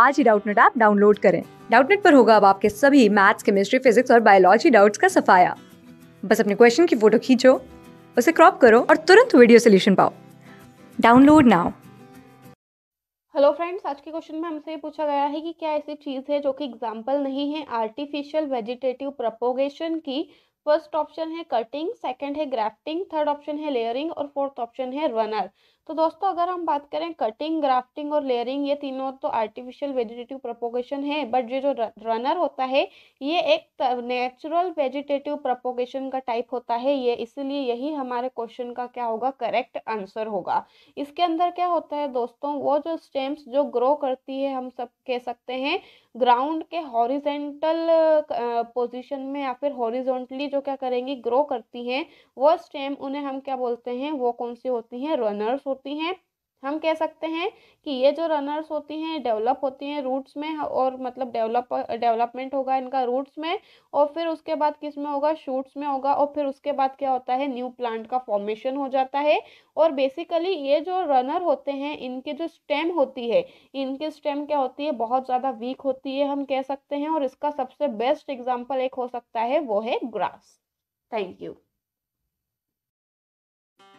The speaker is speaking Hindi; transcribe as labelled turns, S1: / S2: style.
S1: आज ही डाउटनेट ऐप डाउनलोड करें डाउटनेट पर होगा अब आपके सभी मैथ्स केमिस्ट्री फिजिक्स और बायोलॉजी डाउट्स का सफाया बस अपने क्वेश्चन की फोटो खींचो उसे क्रॉप करो और तुरंत वीडियो सोल्यूशन पाओ डाउनलोड नाउ
S2: हेलो फ्रेंड्स आज के क्वेश्चन में हमसे ये पूछा गया है कि क्या ऐसी चीज़ है जो कि एग्जांपल नहीं है आर्टिफिशियल वेजिटेटिव प्रपोगेशन की फर्स्ट ऑप्शन है कटिंग सेकंड है ग्राफ्टिंग थर्ड ऑप्शन है लेयरिंग और फोर्थ ऑप्शन है रनर तो दोस्तों अगर हम बात करें कटिंग ग्राफ्टिंग और लेयरिंग ये तीनों तो आर्टिफिशियल वेजिटेटिव प्रपोगेशन है बट ये जो रनर होता है ये एक नेचुरल वेजिटेटिव प्रपोगेशन का टाइप होता है ये इसलिए यही हमारे क्वेश्चन का क्या होगा करेक्ट आंसर होगा इसके अंदर क्या होता है दोस्तों वो जो स्टेम्स जो ग्रो करती है हम सब कह सकते हैं ग्राउंड के हॉरिजेंटल पोजिशन में या फिर हॉरिजोंटली जो क्या करेंगी ग्रो करती हैं वो स्टेम उन्हें हम क्या बोलते हैं वो कौन सी होती हैं रनर्स होती हैं हम कह सकते हैं कि ये जो रनर्स होती हैं डेवलप होती हैं रूट्स में और मतलब डेवलप डेवलपमेंट होगा इनका रूट्स में और फिर उसके बाद किस में होगा शूट्स में होगा और फिर उसके बाद क्या होता है न्यू प्लांट का फॉर्मेशन हो जाता है और बेसिकली ये जो रनर होते हैं इनके जो स्टेम होती है इनके स्टेम क्या होती है बहुत ज़्यादा वीक होती है हम कह सकते हैं और इसका सबसे बेस्ट एग्जाम्पल एक हो सकता है वो है ग्रास थैंक यू